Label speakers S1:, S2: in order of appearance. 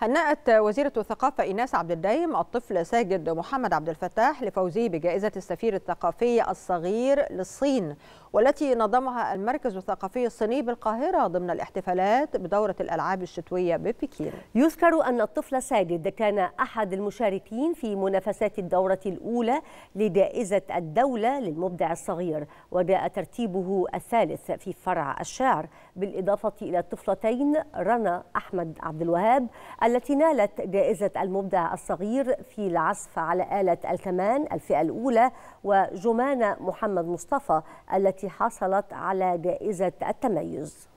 S1: هنأت وزيرة الثقافة إيناس عبد الدايم الطفل ساجد محمد عبد الفتاح لفوزه بجائزة السفير الثقافي الصغير للصين والتي نظمها المركز الثقافي الصيني بالقاهرة ضمن الاحتفالات بدورة الألعاب الشتوية ببكين
S2: يذكر أن الطفل ساجد كان أحد المشاركين في منافسات الدورة الأولى لجائزة الدولة للمبدع الصغير وجاء ترتيبه الثالث في فرع الشعر بالإضافة إلى الطفلتين رنا أحمد عبد الوهاب التي نالت جائزة المبدع الصغير في العزف على آلة الكمان الفئة الأولى وجمانة محمد مصطفى التي التي حصلت على جائزة التميز